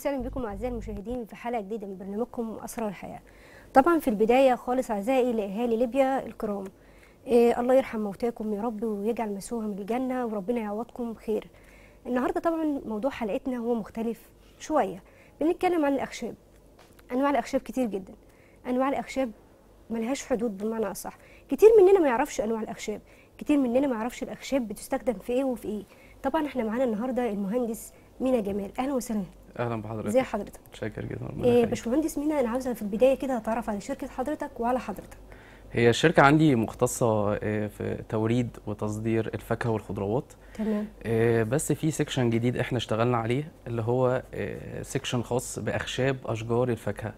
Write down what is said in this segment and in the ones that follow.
وسهلا بكم اعزائي المشاهدين في حلقه جديده من برنامجكم اسرار الحياه. طبعا في البدايه خالص اعزائي لاهالي ليبيا الكرام. إيه الله يرحم موتاكم يا رب ويجعل مسوهم الجنه وربنا يعوضكم خير. النهارده طبعا موضوع حلقتنا هو مختلف شويه. بنتكلم عن الاخشاب. انواع الاخشاب كتير جدا. انواع الاخشاب ملهاش حدود بمعنى اصح. كتير مننا ما يعرفش انواع الاخشاب، كتير مننا ما يعرفش الاخشاب بتستخدم في ايه وفي ايه. طبعا احنا معانا النهارده المهندس مينا جمال اهلا وسهلا اهلا بحضرتك ازي حضرتك شاكر جدا إيه باشمهندس مينا انا عاوزه في البدايه كده اتعرف على شركه حضرتك وعلى حضرتك هي الشركة عندي مختصة آه، في توريد وتصدير الفاكهة والخضروات تمام آه، بس في سيكشن جديد احنا اشتغلنا عليه اللي هو سيكشن آه، خاص بأخشاب أشجار الفاكهة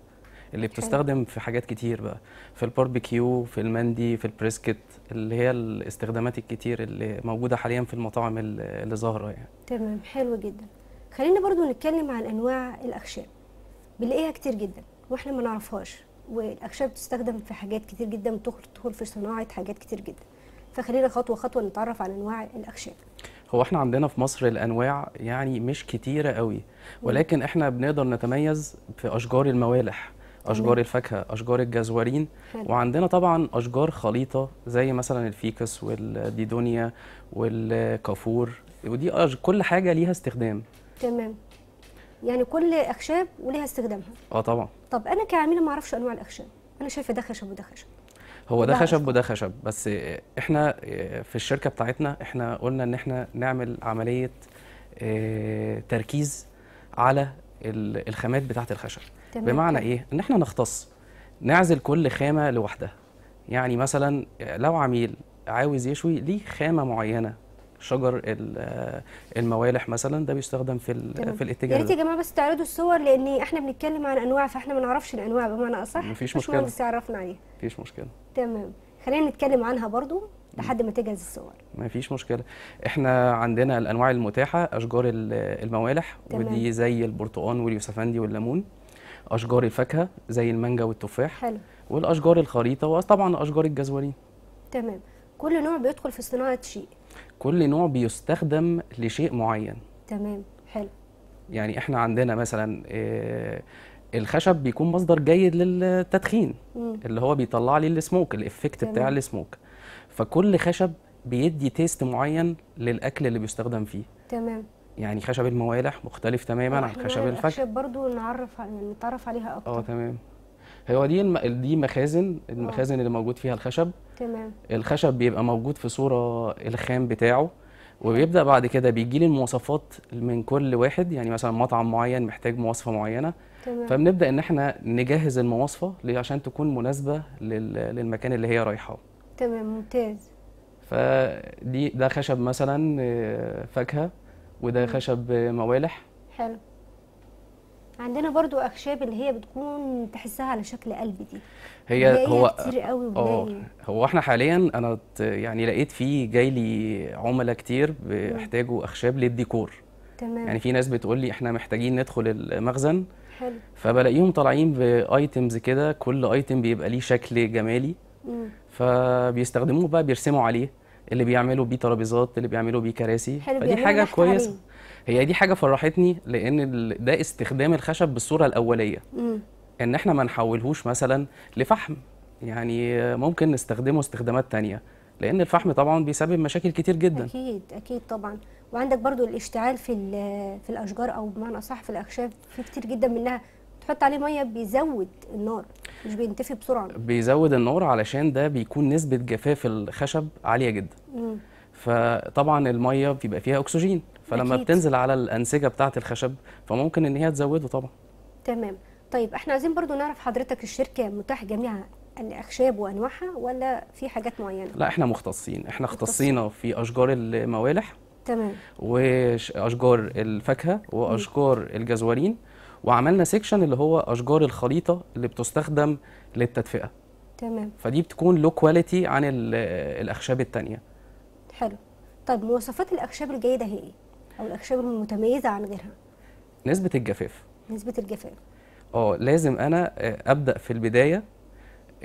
اللي بتستخدم في حاجات كتير بقى في الباربيكيو في المندي في البريسكت اللي هي الاستخدامات الكتير اللي موجودة حاليا في المطاعم اللي ظاهرة يعني تمام حلو جدا خلينا برضو نتكلم عن انواع الاخشاب بنلاقيها كتير جدا واحنا ما نعرفهاش والاخشاب بتستخدم في حاجات كتير جدا بتدخل في صناعه حاجات كتير جدا فخلينا خطوه خطوه نتعرف على انواع الاخشاب هو احنا عندنا في مصر الانواع يعني مش كتيره قوي ولكن احنا بنقدر نتميز في اشجار الموالح اشجار الفاكهه اشجار الجزورين حلو. وعندنا طبعا اشجار خليطه زي مثلا الفيكس والديدونيا والكافور ودي كل حاجه ليها استخدام تمام يعني كل اخشاب وليها استخدامها اه طبعا طب انا كعميله ما اعرفش انواع الاخشاب انا شايفه ده خشب وده خشب هو ده خشب وده خشب بس احنا آه، في الشركه بتاعتنا احنا قلنا ان احنا نعمل عمليه آه، تركيز على الخامات بتاعه الخشب تمام. بمعنى ايه ان احنا نختص نعزل كل خامه لوحدها يعني مثلا لو عميل عاوز يشوي ليه خامه معينه شجر الموالح مثلا ده بيستخدم في في الاتجاه يا ريت يا جماعه بس تعرضوا الصور لان احنا بنتكلم عن انواع فاحنا ما نعرفش الانواع بمعنى اصح مفيش مشكله بس عرفنا عليها مفيش مشكله تمام خلينا نتكلم عنها برضو لحد ما تجهز الصور ما فيش مشكله احنا عندنا الانواع المتاحه اشجار الموالح تمام. ودي زي البرتقال واليوسفندي والليمون اشجار الفاكهه زي المانجا والتفاح حلو والاشجار الخريطه وطبعا اشجار الجزورين تمام كل نوع بيدخل في صناعه شيء كل نوع بيستخدم لشيء معين تمام حلو يعني احنا عندنا مثلا إيه الخشب بيكون مصدر جيد للتدخين مم. اللي هو بيطلع لي السموك الافكت بتاع السموك فكل خشب بيدي تيست معين للاكل اللي بيستخدم فيه تمام يعني خشب الموالح مختلف تماما عن خشب الفجر الخشب برضو نعرف نتعرف عليها اكتر اه تمام هو دي الم... دي مخازن المخازن اللي موجود فيها الخشب تمام الخشب بيبقى موجود في صوره الخام بتاعه وبيبدا بعد كده بيجي لي المواصفات من كل واحد يعني مثلا مطعم معين محتاج مواصفه معينه تمام. فبنبدا ان احنا نجهز المواصفه عشان تكون مناسبه لل... للمكان اللي هي رايحه تمام ممتاز فدي ده خشب مثلا آه، فاكهه وده خشب موالح حلو عندنا برضو اخشاب اللي هي بتكون تحسها على شكل قلب دي هي هو كتير قوي اه هو احنا حاليا انا يعني لقيت في جاي لي عملاء كتير بيحتاجوا اخشاب للديكور تمام يعني في ناس بتقول لي احنا محتاجين ندخل المخزن حلو فبلاقيهم طالعين بايتمز كده كل ايتم بيبقى ليه شكل جمالي مم. فبيستخدموه بقى بيرسموا عليه اللي بيعملوا بيه ترابيزات اللي بيعملوا بيه كراسي حلو فدي حاجه كويسه هي دي حاجه فرحتني لان ده استخدام الخشب بالصوره الاوليه مم. ان احنا ما نحولهوش مثلا لفحم يعني ممكن نستخدمه استخدامات تانية لان الفحم طبعا بيسبب مشاكل كتير جدا اكيد اكيد طبعا وعندك برضو الاشتعال في في الاشجار او بمعنى اصح في الاخشاب في كتير جدا منها تحط عليه ميه بيزود النار مش بينتفي بسرعه بيزود النار علشان ده بيكون نسبه جفاف الخشب عاليه جدا مم. فطبعا الميه بيبقى فيها اكسجين فلما أكيد. بتنزل على الانسجه بتاعه الخشب فممكن ان هي تزوده طبعا تمام طيب احنا عايزين برضو نعرف حضرتك الشركه متاح جميع الاخشاب وانواعها ولا في حاجات معينه لا احنا مختصين احنا اختصينا في اشجار الموالح تمام واشجار الفاكهه واشجار الجزورين وعملنا سيكشن اللي هو اشجار الخليطه اللي بتستخدم للتدفئه تمام فدي بتكون لو كواليتي عن الاخشاب الثانيه حلو طب مواصفات الاخشاب الجيده هي ايه او الاخشاب المتميزه عن غيرها نسبه الجفاف نسبه الجفاف اه لازم انا آه، ابدا في البدايه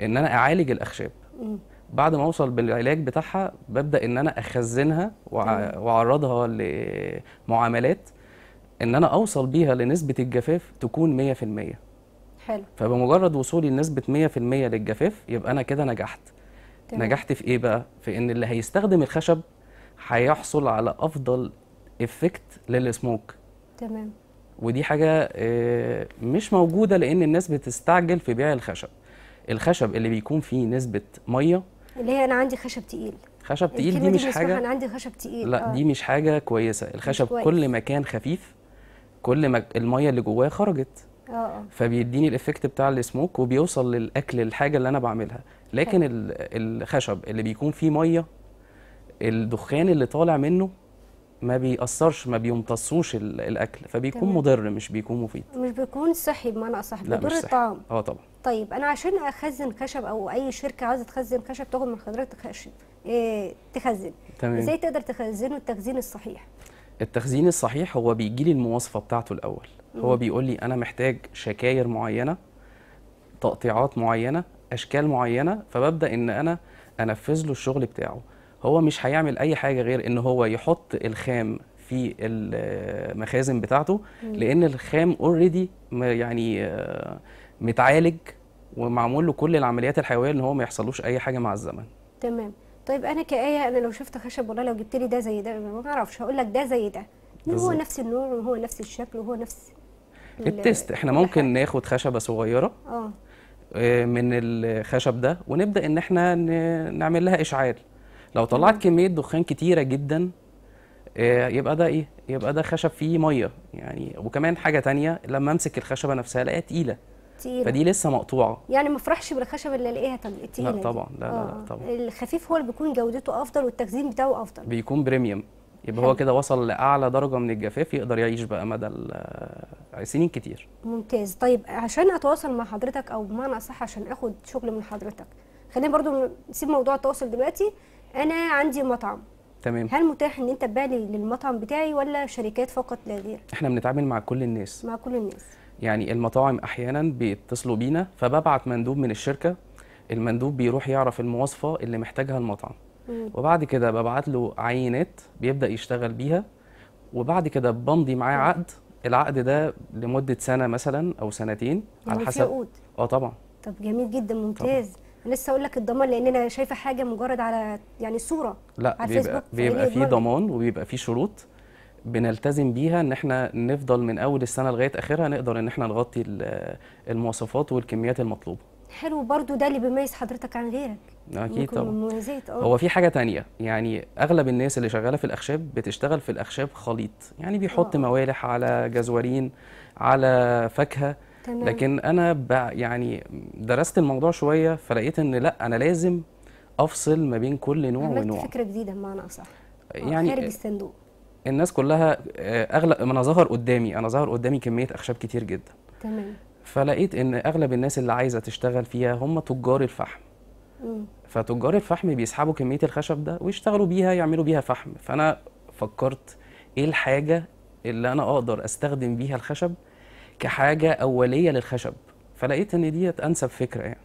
ان انا اعالج الاخشاب مم. بعد ما اوصل بالعلاج بتاعها ببدا ان انا اخزنها واعرضها لمعاملات ان انا اوصل بيها لنسبه الجفاف تكون 100% حلو فبمجرد وصولي لنسبه 100% للجفاف يبقى انا كده نجحت تمام. نجحت في ايه بقى في ان اللي هيستخدم الخشب هيحصل على افضل افكت للسموك تمام ودي حاجه آه، مش موجوده لان الناس بتستعجل في بيع الخشب الخشب اللي بيكون فيه نسبه ميه اللي هي انا عندي خشب تقيل خشب تقيل دي مش حاجه انا عندي خشب تقيل لا آه. دي مش حاجه كويسه الخشب كويس. كل ما كان خفيف كل ما الميه اللي جواه خرجت اه, اه. فبيديني الايفكت بتاع السموك وبيوصل للاكل الحاجه اللي انا بعملها لكن الخشب اللي بيكون فيه ميه الدخان اللي طالع منه ما بيأثرش ما بيمتصوش الاكل فبيكون تمام. مضر مش بيكون مفيد مش بيكون صحي بمعنى اصح بيضر الطعام اه طبعا طيب انا عشان اخزن خشب او اي شركه عايزه تخزن خشب تاخد من حضرتك خشب إيه تخزن تمام ازاي تقدر تخزنه التخزين الصحيح التخزين الصحيح هو بيجي لي المواصفه بتاعته الاول هو بيقول لي انا محتاج شكاير معينه تقطيعات معينه اشكال معينه فببدا ان انا انفذ له الشغل بتاعه هو مش هيعمل اي حاجه غير ان هو يحط الخام في المخازن بتاعته لان الخام اوريدي يعني آه، متعالج ومعمول له كل العمليات الحيويه ان هو ما يحصلوش اي حاجه مع الزمن تمام طيب انا كآية انا لو شفت خشب والله لو جبت لي ده زي ده ما اعرفش هقول لك ده زي ده هو نفس النوع وهو نفس الشكل وهو نفس التست احنا ممكن ناخد خشبه صغيره آه. اه من الخشب ده ونبدا ان احنا نعمل لها اشعال لو طلعت كميه دخان كتيره جدا آه، يبقى ده ايه يبقى ده خشب فيه ميه يعني وكمان حاجه تانية لما امسك الخشبه نفسها الاقيها تقيله تقيلة فدي لسه مقطوعه يعني ما افرحش بالخشب اللي الاقيها تقيله لا طبعا لا, لا لا آه. طبعا الخفيف هو اللي بيكون جودته افضل والتخزين بتاعه افضل بيكون بريميوم يبقى هو كده وصل لاعلى درجه من الجفاف يقدر يعيش بقى مدى آه، سنين كتير ممتاز طيب عشان اتواصل مع حضرتك او بمعنى اصح عشان اخد شغل من حضرتك خلينا برضو نسيب موضوع التواصل دلوقتي انا عندي مطعم تمام هل متاح ان انت تبيع للمطعم بتاعي ولا شركات فقط لا غير احنا بنتعامل مع كل الناس مع كل الناس يعني المطاعم احيانا بيتصلوا بينا فببعت مندوب من الشركه المندوب بيروح يعرف المواصفه اللي محتاجها المطعم وبعد كده ببعت له عينات بيبدا يشتغل بيها وبعد كده بمضي معاه عقد العقد ده لمده سنه مثلا او سنتين على حسب عقود اه طبعا طب جميل جدا ممتاز طبعا. لسه اقول لك الضمان لان انا شايفه حاجه مجرد على يعني صوره لا على بيبقى, بيبقى في ضمان وبيبقى في شروط بنلتزم بيها ان احنا نفضل من اول السنه لغايه اخرها نقدر ان احنا نغطي المواصفات والكميات المطلوبه حلو برضو ده اللي بيميز حضرتك عن غيرك اكيد طبعا آه. هو في حاجه تانية يعني اغلب الناس اللي شغاله في الاخشاب بتشتغل في الاخشاب خليط يعني بيحط أوه. موالح على جزورين على فاكهه تمام. لكن انا يعني درست الموضوع شويه فلقيت ان لا انا لازم افصل ما بين كل نوع ونوع فكره جديده بمعنى اصح يعني خارج الصندوق الناس كلها آه، اغلب ما انا ظهر قدامي انا ظهر قدامي كميه اخشاب كتير جدا تمام فلقيت ان اغلب الناس اللي عايزه تشتغل فيها هم تجار الفحم مم. فتجار الفحم بيسحبوا كميه الخشب ده ويشتغلوا بيها يعملوا بيها فحم فانا فكرت ايه الحاجه اللي انا اقدر استخدم بيها الخشب كحاجه اوليه للخشب فلقيت ان ديت انسب فكره يعني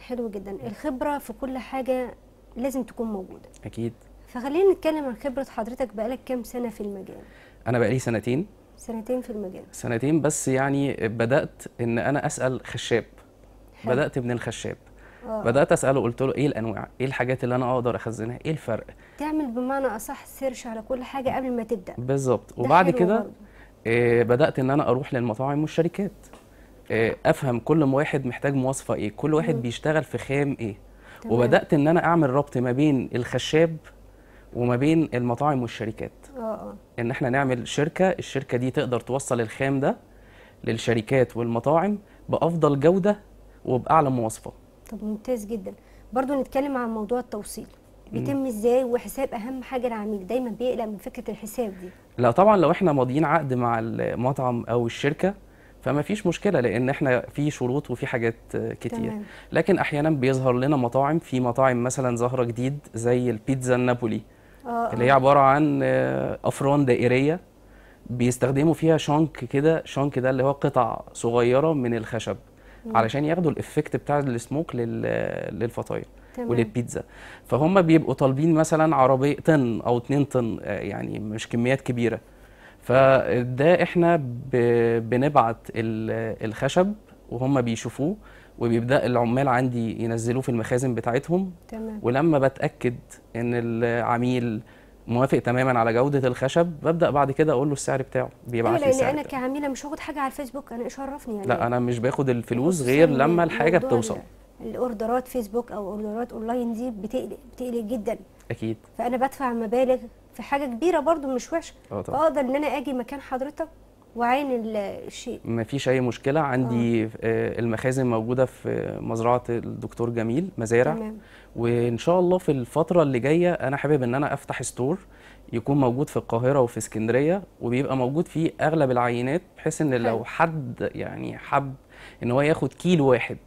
حلو جدا الخبره في كل حاجه لازم تكون موجوده اكيد فخلينا نتكلم عن خبره حضرتك بقالك كام سنه في المجال انا بقالي سنتين سنتين في المجال سنتين بس يعني بدات ان انا اسال خشاب حلو. بدات من الخشاب أوه. بدات اساله قلت له ايه الانواع ايه الحاجات اللي انا اقدر اخزنها ايه الفرق تعمل بمعنى اصح سيرش على كل حاجه قبل ما تبدا بالظبط وبعد كده إيه بدات ان انا اروح للمطاعم والشركات آه، افهم كل واحد محتاج مواصفه ايه كل واحد م. بيشتغل في خام ايه تمام. وبدات ان انا اعمل ربط ما بين الخشاب وما بين المطاعم والشركات آه،, اه ان احنا نعمل شركه الشركه دي تقدر توصل الخام ده للشركات والمطاعم بافضل جوده وباعلى مواصفات طب ممتاز جدا برضو نتكلم عن موضوع التوصيل بيتم ازاي وحساب اهم حاجه العميل دايما بيقلق من فكره الحساب دي لا طبعا لو احنا ماضيين عقد مع المطعم او الشركه فما فيش مشكله لان احنا في شروط وفي حاجات كتير تمام. لكن احيانا بيظهر لنا مطاعم في مطاعم مثلا ظاهره جديد زي البيتزا النابولي آه. اللي هي عباره عن آه، افران دائريه بيستخدموا فيها شنك كده شنك ده اللي هو قطع صغيره من الخشب علشان ياخدوا الافكت بتاع السموك للفطاير وللبيتزا فهم بيبقوا طالبين مثلا عربيه طن او 2 طن آه، يعني مش كميات كبيره فده احنا بنبعت الخشب وهم بيشوفوه وبيبدا العمال عندي ينزلوه في المخازن بتاعتهم تمام. ولما بتاكد ان العميل موافق تماما على جوده الخشب ببدا بعد كده اقول له السعر بتاعه بيبعت لي لان السعر انا كعميله مش هاخد حاجه على الفيسبوك انا ايش عرفني يعني لا انا مش باخد الفلوس غير لما الحاجه بتوصل الاوردرات فيسبوك او اوردرات اونلاين دي بتقلق بتقلق جدا اكيد فانا بدفع مبالغ في حاجه كبيره برضو مش وحشه آه، اقدر ان انا اجي مكان حضرتك وعين الشيء ما فيش اي مشكله عندي آه. المخازن موجوده في مزرعه الدكتور جميل مزارع تمام. وان شاء الله في الفتره اللي جايه انا حابب ان انا افتح ستور يكون موجود في القاهره وفي اسكندريه وبيبقى موجود فيه اغلب العينات بحيث ان لو حد يعني حب ان هو ياخد كيلو واحد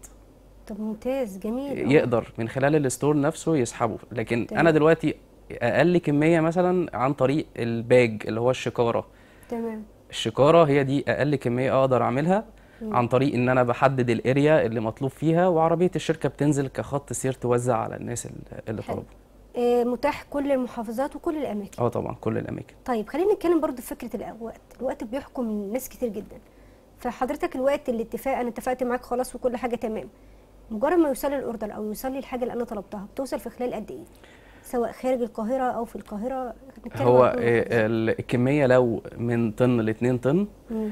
طب ممتاز جميل يقدر من خلال الستور نفسه يسحبه لكن تمام. انا دلوقتي اقل كميه مثلا عن طريق الباج اللي هو الشكاره تمام الشكاره هي دي اقل كميه اقدر اعملها عن طريق ان انا بحدد الاريا اللي مطلوب فيها وعربيه الشركه بتنزل كخط سير توزع على الناس اللي طلبوا آه، متاح كل المحافظات وكل الاماكن اه طبعا كل الاماكن طيب خلينا نتكلم برضو في فكره الوقت الوقت بيحكم ناس كتير جدا فحضرتك الوقت الاتفاق انا اتفقت معاك خلاص وكل حاجه تمام مجرد ما يوصل الاوردر او يوصل لي الحاجه اللي انا طلبتها بتوصل في خلال قد ايه سواء خارج القاهره او في القاهره هو آه، إيه؟ آه، الكميه لو من طن ل 2 طن آه،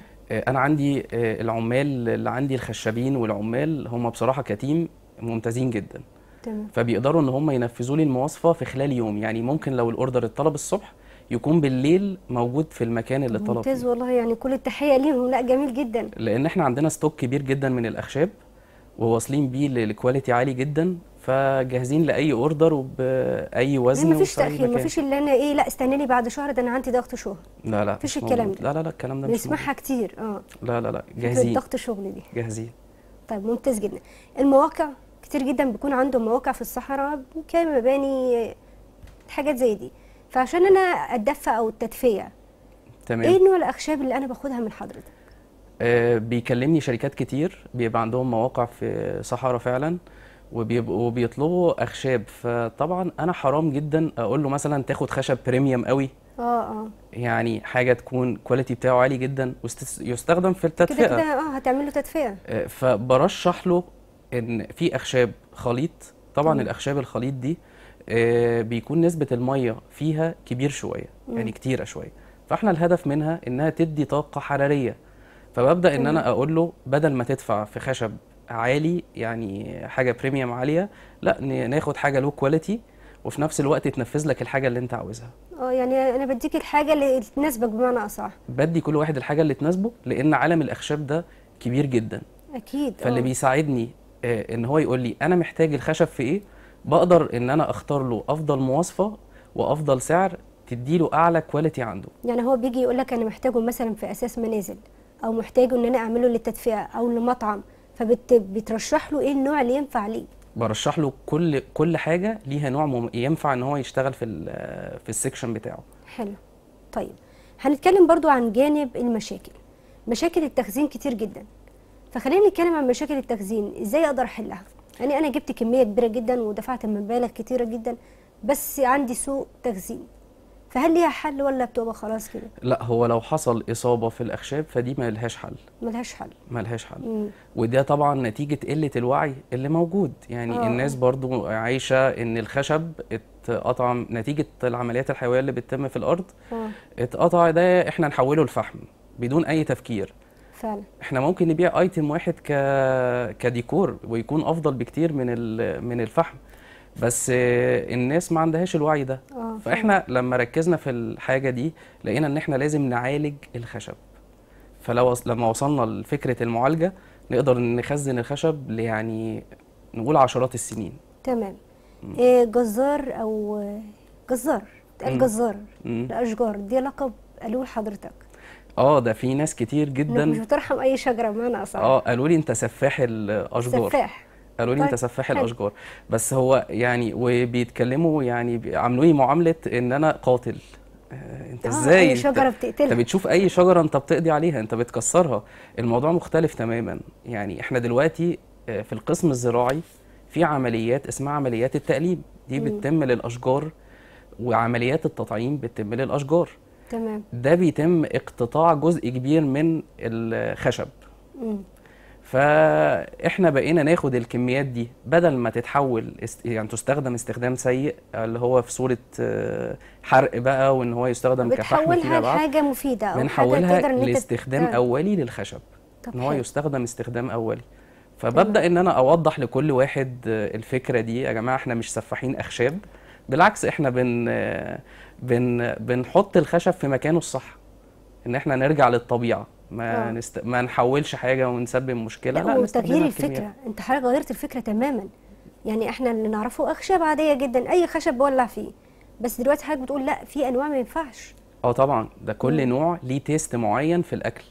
انا عندي العمال اللي عندي الخشابين والعمال هم بصراحه كتيم ممتازين جدا تمام. فبيقدروا ان هم ينفذوا لي المواصفه في خلال يوم يعني ممكن لو الاوردر اتطلب الصبح يكون بالليل موجود في المكان اللي طلب ممتاز والله يعني كل التحيه ليهم لا جميل جدا لان احنا عندنا ستوك كبير جدا من الاخشاب وواصلين بيه لكواليتي عالي جدا فجاهزين لاي اوردر وباي وزن مفيش تاخير مفيش اللي انا ايه لا استناني بعد شهر ده انا عندي ضغط شغل لا لا مفيش الكلام ده لا لا لا الكلام ده مش بنسمعها كتير اه لا لا لا جاهزين ضغط شغل دي جاهزين طيب ممتاز جدا المواقع كتير جدا بيكون عندهم مواقع في الصحراء مباني حاجات زي دي فعشان انا ادفى او التدفئه تمام ايه نوع الاخشاب اللي انا باخدها من حضرتك آه بيكلمني شركات كتير بيبقى عندهم مواقع في صحراء فعلا وبيبقوا وبيطلبوا اخشاب فطبعا انا حرام جدا اقول له مثلا تاخد خشب بريميوم قوي اه اه يعني حاجه تكون كواليتي بتاعه عالي جدا ويستخدم في التدفئه كده كده اه هتعمل له تدفئه آه، فبرشح له ان في اخشاب خليط طبعا م. الاخشاب الخليط دي آه، بيكون نسبه الميه فيها كبير شويه يعني كتيره شويه فاحنا الهدف منها انها تدي طاقه حراريه فببدا ان انا اقول له بدل ما تدفع في خشب عالي يعني حاجه بريميوم عاليه لا ناخد حاجه لو كواليتي وفي نفس الوقت تنفذ لك الحاجه اللي انت عاوزها اه يعني انا بديك الحاجه اللي تناسبك بمعنى اصح بدي كل واحد الحاجه اللي تناسبه لان عالم الاخشاب ده كبير جدا اكيد آه. فاللي أوه. بيساعدني آه، ان هو يقول لي انا محتاج الخشب في ايه بقدر ان انا اختار له افضل مواصفه وافضل سعر تدي له اعلى كواليتي عنده يعني هو بيجي يقول لك انا محتاجه مثلا في اساس منازل او محتاجه ان انا اعمله للتدفئه او لمطعم فبترشح له ايه النوع اللي ينفع ليه برشح له كل كل حاجه ليها نوع ينفع ان هو يشتغل في في السكشن بتاعه حلو طيب هنتكلم برضو عن جانب المشاكل مشاكل التخزين كتير جدا فخلينا نتكلم عن مشاكل التخزين ازاي اقدر احلها يعني انا جبت كميه كبيره جدا ودفعت مبالغ كتيره جدا بس عندي سوء تخزين فهل ليها حل ولا بتبقى خلاص كده لا هو لو حصل اصابه في الاخشاب فدي ما لهاش حل ما لهاش حل ما لهاش حل مم. وده طبعا نتيجه قله الوعي اللي موجود يعني آه. الناس برضو عايشه ان الخشب اتقطع نتيجه العمليات الحيويه اللي بتتم في الارض آه. اتقطع ده احنا نحوله لفحم بدون اي تفكير فعلا احنا ممكن نبيع ايتم واحد ك... كديكور ويكون افضل بكتير من ال... من الفحم بس الناس ما عندهاش الوعي ده آه، فاحنا لما ركزنا في الحاجه دي لقينا ان احنا لازم نعالج الخشب فلو لما وصلنا لفكره المعالجه نقدر نخزن الخشب يعني نقول عشرات السنين تمام إيه جزار او جزار تقال جزار الاشجار دي لقب قالوه لحضرتك اه ده في ناس كتير جدا مش بترحم اي شجره بمعنى اصلا اه قالوا لي انت سفاح الاشجار سفاح قالوا لي طيب. سفاح الاشجار بس هو يعني وبيتكلموا يعني عاملوني معامله ان انا قاتل آه، انت آه ازاي اي شجره بتقتلها انت بتشوف اي شجره انت بتقضي عليها انت بتكسرها الموضوع مختلف تماما يعني احنا دلوقتي آه، في القسم الزراعي في عمليات اسمها عمليات التقليم دي بتتم للاشجار وعمليات التطعيم بتتم للاشجار تمام ده بيتم اقتطاع جزء كبير من الخشب مم. فاحنا بقينا ناخد الكميات دي بدل ما تتحول يعني تستخدم استخدام سيء اللي هو في صوره آه، حرق بقى وان هو يستخدم كفحم فيما بعد حاجه مفيده او بنحولها لاستخدام تت... آه. اولي للخشب ان هو يستخدم استخدام اولي فببدا ان انا اوضح لكل واحد آه، الفكره دي يا جماعه احنا مش سفاحين اخشاب بالعكس احنا بن بن بنحط الخشب في مكانه الصح ان احنا نرجع للطبيعه ما آه. نست... ما نحولش حاجه ونسبب مشكله لا, لا تغيير الفكره كمية. انت حضرتك غيرت الفكره تماما يعني احنا اللي نعرفه اخشاب عاديه جدا اي خشب بولع فيه بس دلوقتي حضرتك بتقول لا في انواع ما ينفعش اه طبعا ده كل مم. نوع ليه تيست معين في الاكل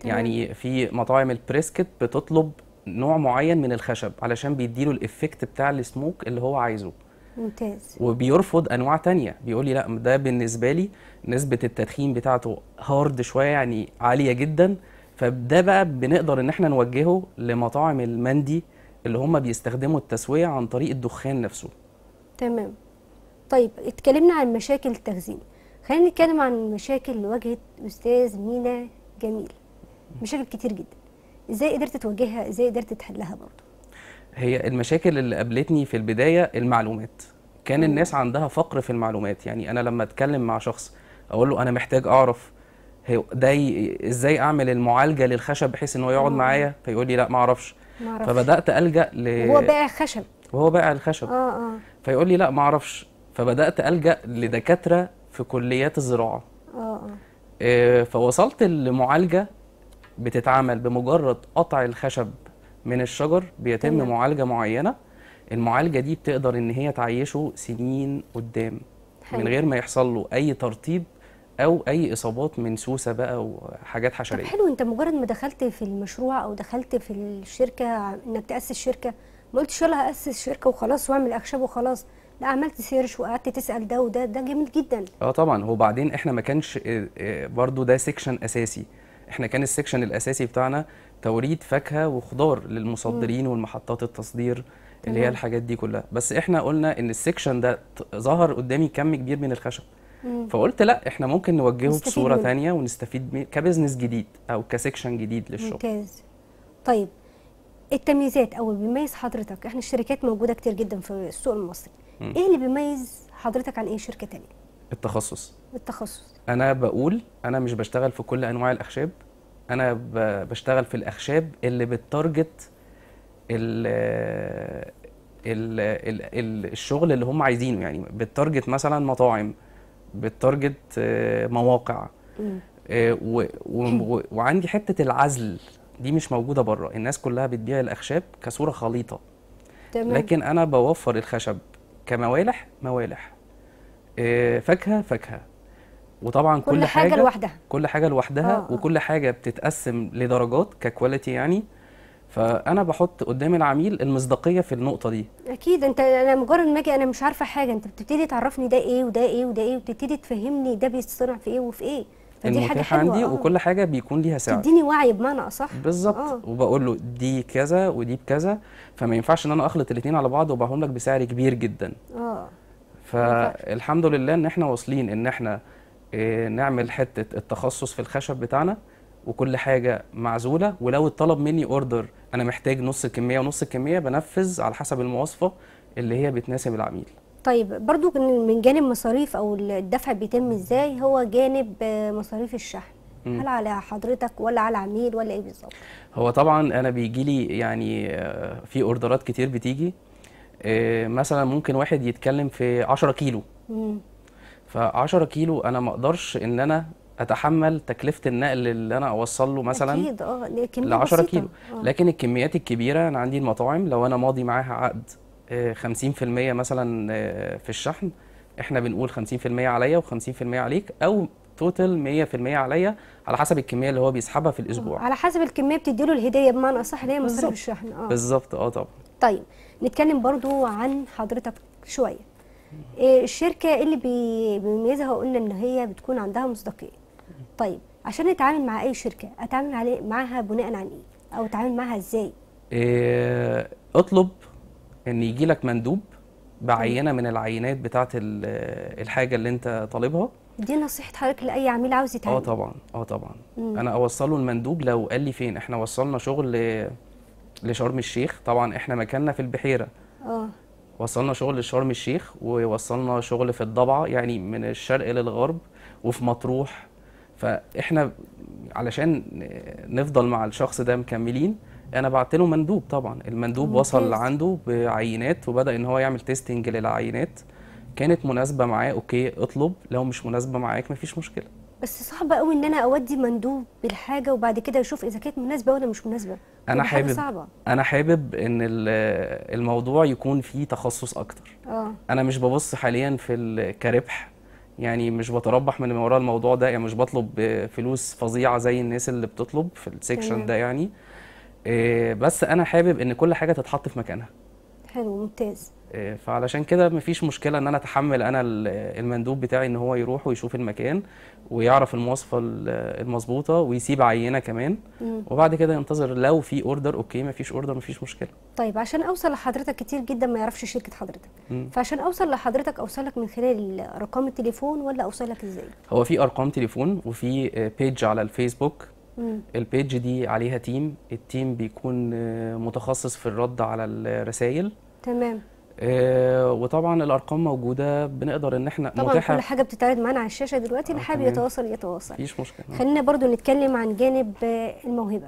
تمام. يعني في مطاعم البريسكت بتطلب نوع معين من الخشب علشان بيديله الافكت بتاع السموك اللي هو عايزه ممتاز وبيرفض انواع تانية بيقول لي لا ده بالنسبه لي نسبه التدخين بتاعته هارد شويه يعني عاليه جدا فده بقى بنقدر ان احنا نوجهه لمطاعم المندي اللي هم بيستخدموا التسويه عن طريق الدخان نفسه تمام طيب اتكلمنا عن مشاكل التخزين خلينا نتكلم عن مشاكل اللي واجهت استاذ مينا جميل مشاكل كتير جدا ازاي قدرت تواجهها ازاي قدرت تحلها برضه هي المشاكل اللي قابلتني في البدايه المعلومات كان الناس عندها فقر في المعلومات يعني انا لما اتكلم مع شخص اقول له انا محتاج اعرف ده ازاي اعمل المعالجه للخشب بحيث ان هو يقعد معايا فيقول لي لا ما اعرفش فبدات الجا ل هو بائع خشب وهو بائع الخشب اه اه فيقول لي لا ما اعرفش فبدات الجا لدكاتره في كليات الزراعه اه اه, آه، فوصلت لمعالجه بتتعمل بمجرد قطع الخشب من الشجر بيتم تمام. معالجه معينه المعالجه دي بتقدر ان هي تعيشه سنين قدام حلو. من غير ما يحصل له اي ترطيب او اي اصابات من سوسه بقى وحاجات حشريه طب حلو انت مجرد ما دخلت في المشروع او دخلت في الشركه انك تاسس شركه ما قلتش يلا اسس شركه وخلاص واعمل اخشاب وخلاص لا عملت سيرش وقعدت تسال ده وده ده جميل جدا اه طبعا هو بعدين احنا ما كانش آه، آه، برضو ده سيكشن اساسي احنا كان السكشن الاساسي بتاعنا توريد فاكهه وخضار للمصدرين والمحطات التصدير اللي هي الحاجات دي كلها بس احنا قلنا ان السكشن ده ظهر قدامي كم كبير من الخشب فقلت لا احنا ممكن نوجهه بصوره ثانيه ونستفيد كبزنس جديد او كسكشن جديد للشغل ممتاز طيب التمييزات او اللي بيميز حضرتك احنا الشركات موجوده كتير جدا في السوق المصري ايه اللي بيميز حضرتك عن اي شركه ثانيه التخصص التخصص انا بقول انا مش بشتغل في كل انواع الاخشاب انا بشتغل في الاخشاب اللي بتارجت ال الشغل اللي هم عايزينه يعني بتارجت مثلا مطاعم بتارجت آه، مواقع آه، وعندي حته العزل دي مش موجوده بره الناس كلها بتبيع الاخشاب كصوره خليطه تمام. لكن انا بوفر الخشب كموالح موالح آه، فاكهه فاكهه وطبعا كل, كل حاجه, حاجة لوحدها كل حاجه لوحدها آه. آه. وكل حاجه بتتقسم لدرجات ككواليتي يعني فانا بحط قدام العميل المصداقيه في النقطه دي اكيد انت انا مجرد ما اجي انا مش عارفه حاجه انت بتبتدي تعرفني ده ايه وده ايه وده ايه وبتبتدي تفهمني ده بيتصنع في ايه وفي ايه فدي حاجه حلوه عندي آه. وكل حاجه بيكون ليها سعر تديني وعي بمعنى اصح بالظبط آه. وبقول له دي كذا ودي بكذا فما ينفعش ان انا اخلط الاثنين على بعض وبعهم لك بسعر كبير جدا اه فالحمد لله ان احنا واصلين ان احنا آه، نعمل حته التخصص في الخشب بتاعنا وكل حاجه معزوله ولو اتطلب مني اوردر انا محتاج نص الكميه ونص الكميه بنفذ على حسب المواصفه اللي هي بتناسب العميل طيب برضو من جانب مصاريف او الدفع بيتم ازاي هو جانب آه، مصاريف الشحن هل على حضرتك ولا على العميل ولا ايه بالظبط هو طبعا انا بيجي لي يعني آه، في اوردرات كتير بتيجي آه، مثلا ممكن واحد يتكلم في 10 كيلو ف 10 كيلو انا ما اقدرش ان انا اتحمل تكلفه النقل اللي انا اوصل له مثلا اكيد اه ل 10 كيلو آه. لكن الكميات الكبيره انا عندي المطاعم لو انا ماضي معاها عقد 50% آه، مثلا في الشحن احنا بنقول 50% عليا و50% عليك او توتال 100% عليا على حسب الكميه اللي هو بيسحبها في الاسبوع على حسب الكميه بتدي له الهديه بمعنى اصح اللي هي مصاريف الشحن اه بالظبط اه طبعا طيب نتكلم برضو عن حضرتك شويه إيه، الشركه إيه اللي بيميزها قلنا ان هي بتكون عندها مصداقيه طيب عشان اتعامل مع اي شركه اتعامل معاها بناء عن ايه او اتعامل معاها ازاي إيه، اطلب ان يجي لك مندوب بعينه من العينات بتاعه الحاجه اللي انت طالبها دي نصيحه حضرتك لاي عميل عاوز يتعامل اه طبعا اه طبعا مم. انا اوصله المندوب لو قال لي فين احنا وصلنا شغل لشرم الشيخ طبعا احنا مكاننا في البحيره اه وصلنا شغل لشرم الشيخ ووصلنا شغل في الضبعه يعني من الشرق للغرب وفي مطروح فاحنا علشان نفضل مع الشخص ده مكملين انا بعت له مندوب طبعا المندوب ممتاز. وصل عنده بعينات وبدا ان هو يعمل تيستنج للعينات كانت مناسبه معاه اوكي اطلب لو مش مناسبه معاك مفيش مشكله بس صعب قوي ان انا اودي مندوب بالحاجه وبعد كده يشوف اذا كانت مناسبه ولا مش مناسبه انا حابب صعبة. انا حابب ان الموضوع يكون فيه تخصص اكتر اه انا مش ببص حاليا في كربح يعني مش بتربح من وراء الموضوع ده يعني مش بطلب فلوس فظيعه زي الناس اللي بتطلب في السكشن ده يعني آه، بس انا حابب ان كل حاجه تتحط في مكانها حلو ممتاز آه، فعلشان كده مفيش مشكله ان انا اتحمل انا المندوب بتاعي ان هو يروح ويشوف المكان ويعرف المواصفه المظبوطه ويسيب عينه كمان وبعد كده ينتظر لو في اوردر اوكي مفيش اوردر مفيش مشكله طيب عشان اوصل لحضرتك كتير جدا ما يعرفش شركه حضرتك فعشان اوصل لحضرتك اوصل لك من خلال رقم التليفون ولا اوصل لك ازاي هو في ارقام تليفون وفي بيج آه، على الفيسبوك البيج دي عليها تيم التيم بيكون آه، متخصص في الرد على الرسائل تمام آه، وطبعا الارقام موجوده بنقدر ان احنا طبعا متاحة كل حاجه بتتعرض معانا على الشاشه دلوقتي آه، اللي حابب يتواصل يتواصل مفيش مشكله خلينا برضو نتكلم عن جانب الموهبه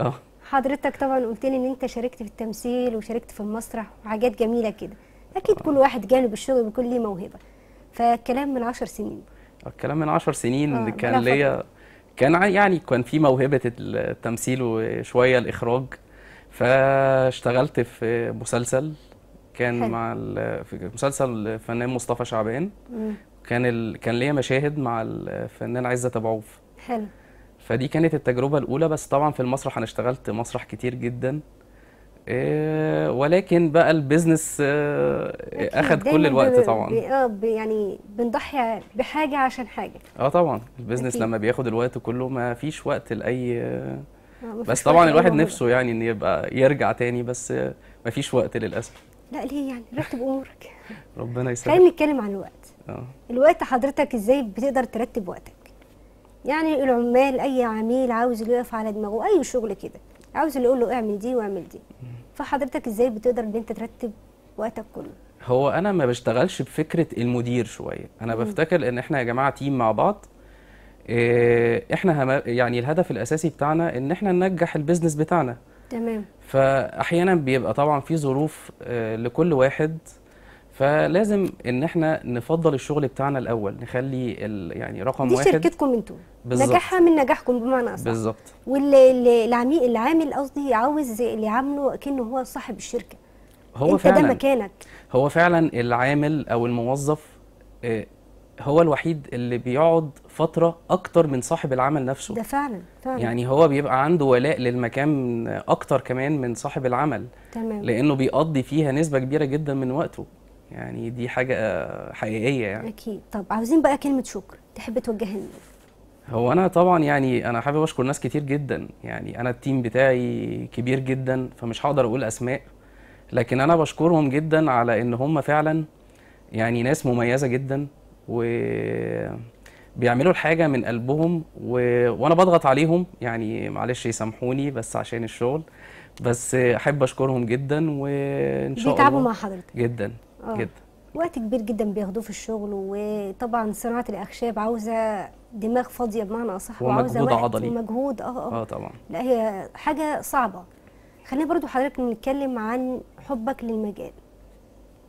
اه حضرتك طبعا قلت لي ان انت شاركت في التمثيل وشاركت في المسرح وحاجات جميله كده اكيد آه. كل واحد جانب الشغل بيكون ليه موهبه فكلام من 10 سنين الكلام من 10 سنين آه كان ليا كان يعني كان في موهبه التمثيل وشويه الاخراج فاشتغلت في مسلسل كان حلو. مع في مسلسل الفنان مصطفى شعبان مم. كان ال... كان ليا مشاهد مع الفنان عزت ابو عوف حلو فدي كانت التجربه الاولى بس طبعا في المسرح انا اشتغلت مسرح كتير جدا إيه ولكن بقى البيزنس إيه اخد كل الوقت طبعا آه، يعني بنضحي بحاجه عشان حاجه اه طبعا البيزنس لما بياخد الوقت كله ما فيش وقت لاي آه، آه، بس طبعا الواحد نفسه يعني ان يبقى يرجع تاني بس ما فيش وقت للاسف لا ليه يعني رتب امورك ربنا يسلمك خلينا نتكلم عن الوقت اه الوقت حضرتك ازاي بتقدر ترتب وقتك يعني العمال اي عميل عاوز اللي يقف على دماغه اي شغل كده عاوز اللي يقول له اعمل دي واعمل دي فحضرتك ازاي بتقدر ان انت ترتب وقتك كله هو انا ما بشتغلش بفكره المدير شويه انا بفتكر ان احنا يا جماعه تيم مع بعض آه، احنا يعني الهدف الاساسي بتاعنا ان احنا ننجح البيزنس بتاعنا تمام فاحيانا بيبقى طبعا في ظروف آه، لكل واحد فلازم ان احنا نفضل الشغل بتاعنا الاول نخلي يعني رقم دي واحد دي شركتكم انتوا نجاحها من نجاحكم بمعنى اصح بالظبط والعميل العامل قصدي عاوز اللي عامله كانه هو صاحب الشركه هو انت فعلا ده مكانك هو فعلا العامل او الموظف آه، هو الوحيد اللي بيقعد فترة أكتر من صاحب العمل نفسه ده فعلا, فعلا. يعني هو بيبقى عنده ولاء للمكان أكتر كمان من صاحب العمل تمام. لأنه بيقضي فيها نسبة كبيرة جدا من وقته يعني دي حاجة حقيقية يعني أكيد طب عاوزين بقى كلمة شكر تحب توجهها لنا هو أنا طبعا يعني أنا حابب أشكر ناس كتير جدا يعني أنا التيم بتاعي كبير جدا فمش هقدر أقول أسماء لكن أنا بشكرهم جدا على إن هم فعلا يعني ناس مميزة جدا وبيعملوا الحاجه من قلبهم و... وانا بضغط عليهم يعني معلش يسامحوني بس عشان الشغل بس احب اشكرهم جدا وان شاء الله بيتعبوا مع حضرتك جدا أوه. جدا وقت كبير جدا بياخدوه في الشغل وطبعا صناعه الاخشاب عاوزه دماغ فاضيه بمعنى اصح وعاوزه وقت عضلي ومجهود آه،, اه اه طبعا لا هي حاجه صعبه خلينا برضو حضرتك نتكلم عن حبك للمجال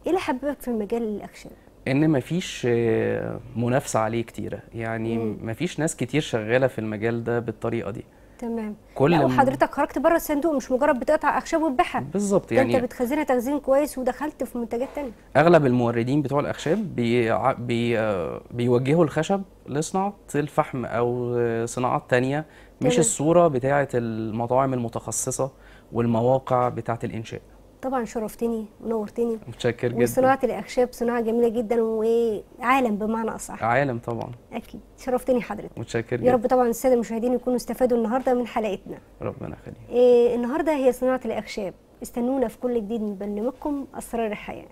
ايه اللي حببك في مجال الاخشاب ان مفيش آه، منافسه عليه كتيره يعني مفيش ناس كتير شغاله في المجال ده بالطريقه دي تمام كل لا وحضرتك خرجت بره الصندوق مش مجرد بتقطع اخشاب وتبيعها بالظبط يعني انت بتخزنها تخزين كويس ودخلت في منتجات ثانيه اغلب الموردين بتوع الاخشاب بي بي آه، بيوجهوا الخشب لصناعه الفحم او آه، صناعات تانية مش الصوره بتاعه المطاعم المتخصصه والمواقع بتاعه الانشاء طبعا شرفتني ونورتني متشكر جدا وصناعه الاخشاب صناعه جميله جدا وعالم بمعنى اصح عالم طبعا اكيد شرفتني حضرتك متشكر جدا يا رب طبعا الساده المشاهدين يكونوا استفادوا النهارده من حلقتنا ربنا يخليك إيه النهارده هي صناعه الاخشاب استنونا في كل جديد من برنامجكم اسرار الحياه